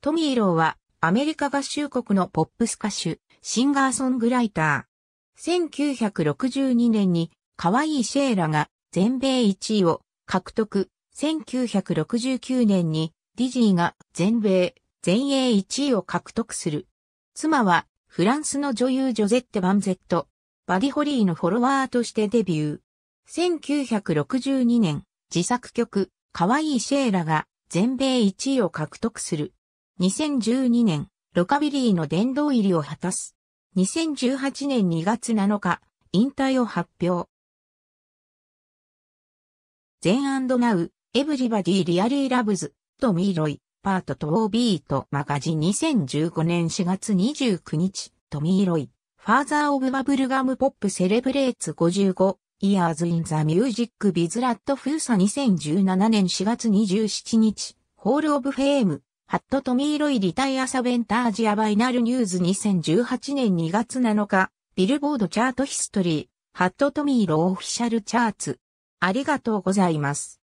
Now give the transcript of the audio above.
トミー・ローはアメリカ合衆国のポップス歌手、シンガーソングライター。1962年に可愛いシェーラが全米1位を獲得。1969年にディジーが全米、全英1位を獲得する。妻はフランスの女優ジョゼッテ・バンゼット、バディホリーのフォロワーとしてデビュー。1962年、自作曲、可愛いシェーラが全米1位を獲得する。2012年、ロカビリーの殿堂入りを果たす。2018年2月7日、引退を発表。全ナウ、エブリバディリアリーラブズ、トミーロイ、パートとオービートマガジン2015年4月29日、トミーロイ、ファーザーオブバブルガムポップセレブレーツ55、イヤーズ・イン・ザ・ミュージック・ビズ・ラット・フーサ2017年4月27日、ホール・オブ・フェーム、ハットトミー・ロイリタイアサベンタージアバイナルニューズ2018年2月7日、ビルボードチャートヒストリー、ハットトミーロオフィシャルチャーツ。ありがとうございます。